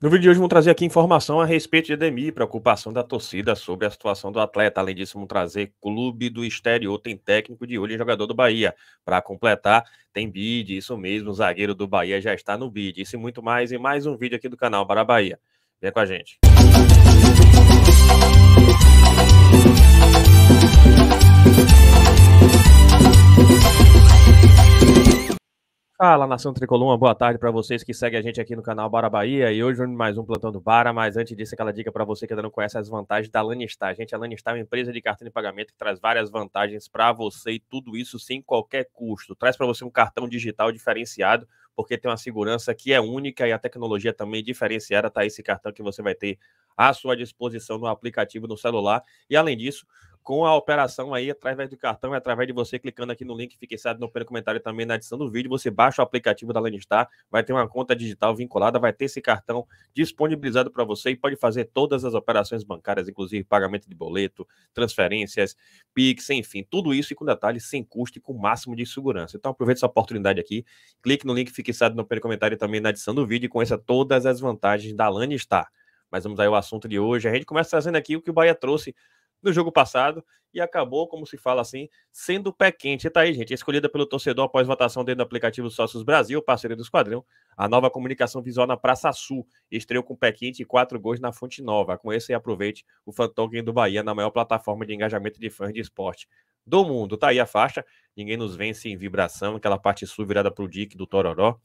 No vídeo de hoje, vamos trazer aqui informação a respeito de Ademir, preocupação da torcida sobre a situação do atleta. Além disso, vamos trazer clube do exterior, tem técnico de olho em jogador do Bahia. Para completar, tem bid, isso mesmo, o zagueiro do Bahia já está no bid. Isso e muito mais em mais um vídeo aqui do canal para a Bahia. Vem com a gente. Fala, Nação Tricolor, boa tarde para vocês que seguem a gente aqui no canal Bara Bahia e hoje mais um Plantão do Bara, mas antes disso aquela dica para você que ainda não conhece as vantagens da Lanistar. Gente, a Lanistar é uma empresa de cartão de pagamento que traz várias vantagens para você e tudo isso sem qualquer custo. Traz para você um cartão digital diferenciado, porque tem uma segurança que é única e a tecnologia também diferenciada, Está esse cartão que você vai ter à sua disposição no aplicativo no celular. E além disso, com a operação aí através do cartão e é através de você clicando aqui no link, fique no primeiro comentário também na edição do vídeo. Você baixa o aplicativo da Lanistar, vai ter uma conta digital vinculada, vai ter esse cartão disponibilizado para você e pode fazer todas as operações bancárias, inclusive pagamento de boleto, transferências, Pix, enfim, tudo isso e com detalhes sem custo e com o máximo de segurança. Então aproveite essa oportunidade aqui, clique no link fixado no primeiro comentário também na edição do vídeo e conheça todas as vantagens da Lanistar. Mas vamos aí ao assunto de hoje. A gente começa trazendo aqui o que o Bahia trouxe no jogo passado e acabou, como se fala assim, sendo pé quente. E tá aí, gente, escolhida pelo torcedor após votação dentro do aplicativo Sócios Brasil, parceria do Esquadrão, a nova comunicação visual na Praça Sul, estreou com pé quente e quatro gols na Fonte Nova. Conheça e aproveite o Fantoken do Bahia na maior plataforma de engajamento de fãs de esporte do mundo. Tá aí a faixa, ninguém nos vence em vibração, aquela parte sul virada pro Dick do Tororó.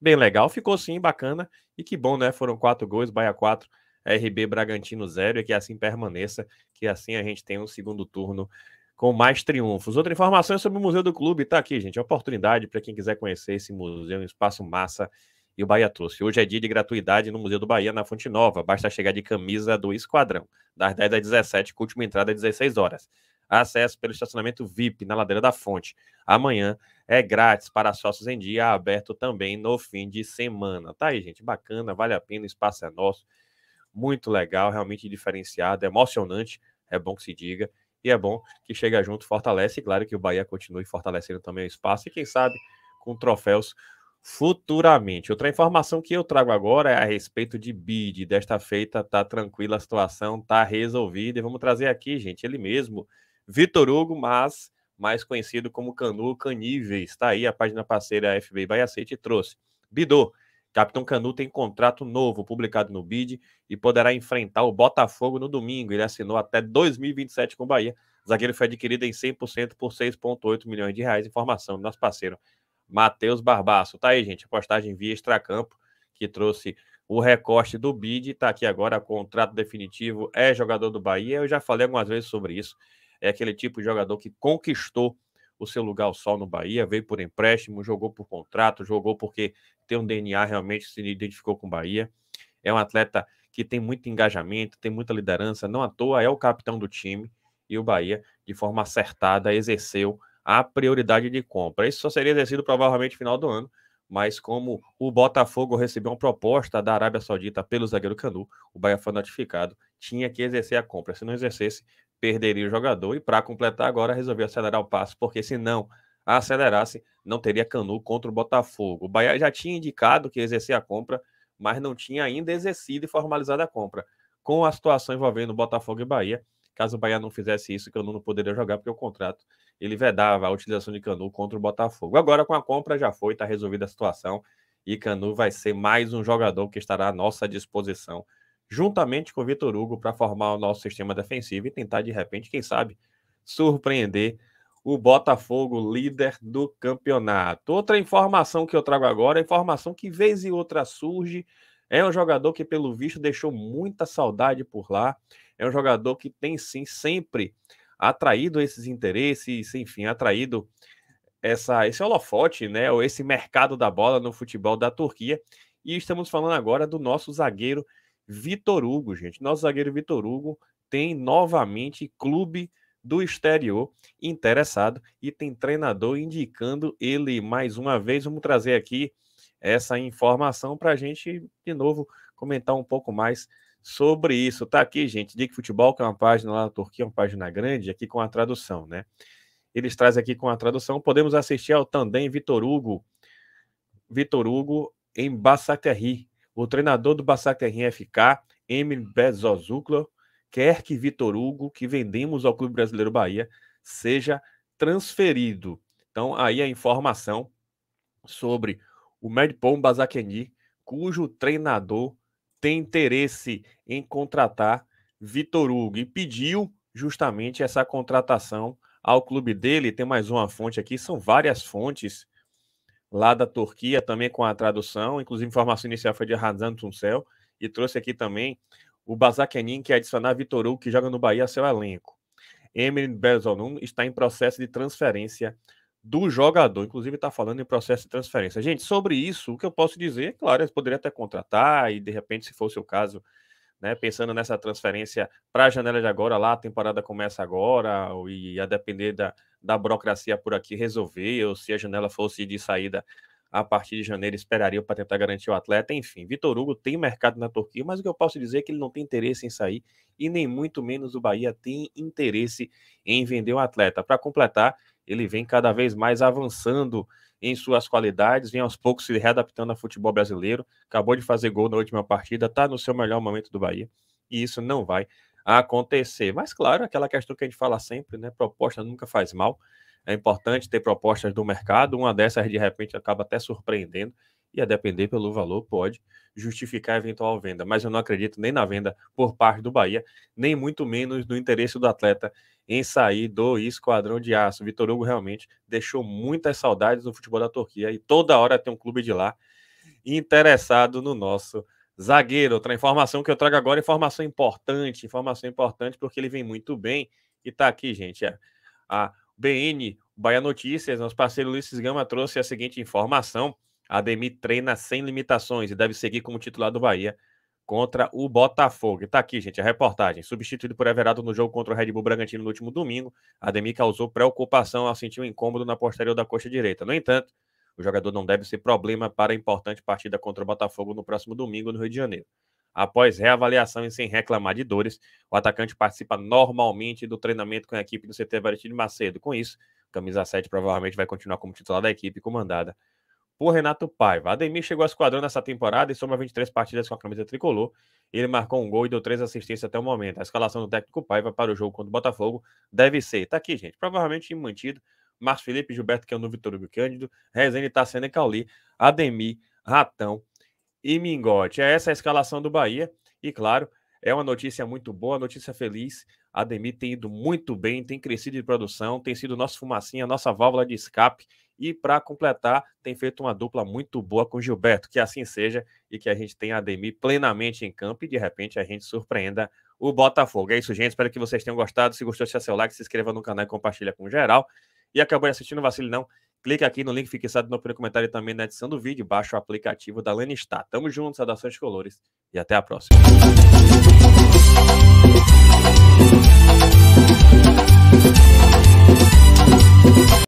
Bem legal, ficou sim, bacana, e que bom, né? Foram quatro gols, Bahia 4, RB Bragantino 0 e que assim permaneça, que assim a gente tenha um segundo turno com mais triunfos. Outra informação é sobre o Museu do Clube, está aqui, gente. É oportunidade para quem quiser conhecer esse museu, um espaço massa e o Bahia trouxe. Hoje é dia de gratuidade no Museu do Bahia, na Fonte Nova. Basta chegar de camisa do Esquadrão, das 10 às 17, com última entrada às 16 horas. Acesso pelo estacionamento VIP na ladeira da fonte. Amanhã é grátis para sócios em dia, aberto também no fim de semana. Tá aí, gente. Bacana, vale a pena, o espaço é nosso muito legal, realmente diferenciado, é emocionante, é bom que se diga. E é bom que chega junto, fortalece. E claro que o Bahia continue fortalecendo também o espaço e, quem sabe, com troféus futuramente. Outra informação que eu trago agora é a respeito de bid. Desta feita, tá tranquila a situação, tá resolvida. E vamos trazer aqui, gente, ele mesmo, Vitor Hugo, mas mais conhecido como Canu Caníveis. Está aí a página parceira FB Bahia City trouxe. Bidô, Capitão Canu tem contrato novo publicado no BID e poderá enfrentar o Botafogo no domingo. Ele assinou até 2027 com o Bahia. O zagueiro foi adquirido em 100% por 6,8 milhões de reais. Informação do nosso parceiro Matheus Barbaço. Tá aí, gente, a postagem via extracampo que trouxe o recorte do BID. Tá aqui agora, contrato definitivo. É jogador do Bahia. Eu já falei algumas vezes sobre isso. É aquele tipo de jogador que conquistou o seu lugar ao sol no Bahia, veio por empréstimo, jogou por contrato, jogou porque tem um DNA realmente se identificou com o Bahia. É um atleta que tem muito engajamento, tem muita liderança, não à toa é o capitão do time e o Bahia, de forma acertada, exerceu a prioridade de compra. Isso só seria exercido provavelmente no final do ano, mas como o Botafogo recebeu uma proposta da Arábia Saudita pelo zagueiro Canu, o Bahia foi notificado, tinha que exercer a compra. Se não exercesse, perderia o jogador. E para completar agora, resolveu acelerar o passo, porque se não acelerasse, não teria Canu contra o Botafogo. O Bahia já tinha indicado que exercia a compra, mas não tinha ainda exercido e formalizado a compra. Com a situação envolvendo o Botafogo e Bahia, caso o Bahia não fizesse isso, Canu não poderia jogar, porque o contrato ele vedava a utilização de Canu contra o Botafogo. Agora, com a compra, já foi, está resolvida a situação. E Canu vai ser mais um jogador que estará à nossa disposição juntamente com o Vitor Hugo, para formar o nosso sistema defensivo e tentar, de repente, quem sabe, surpreender o Botafogo, líder do campeonato. Outra informação que eu trago agora, informação que vez e outra surge, é um jogador que, pelo visto, deixou muita saudade por lá. É um jogador que tem sim sempre atraído esses interesses, enfim, atraído essa, esse holofote, né? Ou esse mercado da bola no futebol da Turquia. E estamos falando agora do nosso zagueiro Vitor Hugo, gente. Nosso zagueiro Vitor Hugo tem novamente clube do exterior interessado e tem treinador indicando ele mais uma vez. Vamos trazer aqui essa informação para a gente, de novo, comentar um pouco mais sobre isso. Tá aqui, gente, Dick Futebol, que é uma página lá na Turquia, uma página grande, aqui com a tradução, né? Eles trazem aqui com a tradução. Podemos assistir ao também Vitor Hugo, Vitor Hugo em Bassateri, o treinador do Bassac FK, Emil Bezozuklo, quer que Vitor Hugo, que vendemos ao Clube Brasileiro Bahia, seja transferido. Então, aí a informação sobre o Medpom Bazakeni, cujo treinador tem interesse em contratar Vitor Hugo e pediu justamente essa contratação ao clube dele. Tem mais uma fonte aqui, são várias fontes lá da Turquia, também com a tradução. Inclusive, a informação inicial foi de Razan Tuncel. E trouxe aqui também o Bazakenin, que é adicionar Vitor que joga no Bahia, a seu elenco. Emily Belzonum está em processo de transferência do jogador. Inclusive, está falando em processo de transferência. Gente, sobre isso, o que eu posso dizer, é claro, eles poderiam até contratar e, de repente, se fosse o caso, né, pensando nessa transferência para a janela de agora, lá a temporada começa agora, e a depender da, da burocracia por aqui resolver, ou se a janela fosse de saída a partir de janeiro, esperaria para tentar garantir o atleta. Enfim, Vitor Hugo tem mercado na Turquia, mas o que eu posso dizer é que ele não tem interesse em sair, e nem muito menos o Bahia tem interesse em vender o um atleta. Para completar, ele vem cada vez mais avançando em suas qualidades, vem aos poucos se readaptando ao futebol brasileiro, acabou de fazer gol na última partida, está no seu melhor momento do Bahia, e isso não vai acontecer. Mas, claro, aquela questão que a gente fala sempre, né? Proposta nunca faz mal. É importante ter propostas do mercado. Uma dessas, de repente, acaba até surpreendendo e, a depender pelo valor, pode justificar a eventual venda. Mas eu não acredito nem na venda por parte do Bahia, nem muito menos no interesse do atleta em sair do esquadrão de aço. Vitor Hugo realmente deixou muitas saudades no futebol da Turquia e toda hora tem um clube de lá interessado no nosso zagueiro. Outra informação que eu trago agora, informação importante, informação importante porque ele vem muito bem e tá aqui, gente. É. A BN, Bahia Notícias, nosso parceiro Luiz Gama trouxe a seguinte informação: Ademir treina sem limitações e deve seguir como titular do Bahia contra o Botafogo. E tá aqui, gente, a reportagem. Substituído por Everaldo no jogo contra o Red Bull Bragantino no último domingo, Ademir causou preocupação ao sentir um incômodo na posterior da coxa direita. No entanto, o jogador não deve ser problema para a importante partida contra o Botafogo no próximo domingo no Rio de Janeiro. Após reavaliação e sem reclamar de dores, o atacante participa normalmente do treinamento com a equipe do CT Valentim de Macedo. Com isso, camisa 7 provavelmente vai continuar como titular da equipe comandada por Renato Paiva. Ademir chegou ao esquadrão nessa temporada e soma 23 partidas com a camisa tricolor. Ele marcou um gol e deu três assistências até o momento. A escalação do técnico Paiva para o jogo contra o Botafogo deve ser. Tá aqui, gente. Provavelmente mantido Márcio Felipe, Gilberto que é novo Vitor Hugo Cândido, Rezende, Tassena Cauli, Ademir, Ratão e Mingote. É essa a escalação do Bahia e, claro, é uma notícia muito boa, notícia feliz. Ademir tem ido muito bem, tem crescido de produção, tem sido nosso fumacinha, nossa válvula de escape. E para completar, tem feito uma dupla muito boa com Gilberto. Que assim seja e que a gente tenha Ademir plenamente em campo e de repente a gente surpreenda o Botafogo. É isso, gente. Espero que vocês tenham gostado. Se gostou, deixa seu like, se inscreva no canal e compartilha com geral e acabou assistindo, vacile não. Clique aqui no link fixado no primeiro comentário e também na edição do vídeo. Baixa o aplicativo da Lanistar. Tamo junto, saudações colores e até a próxima.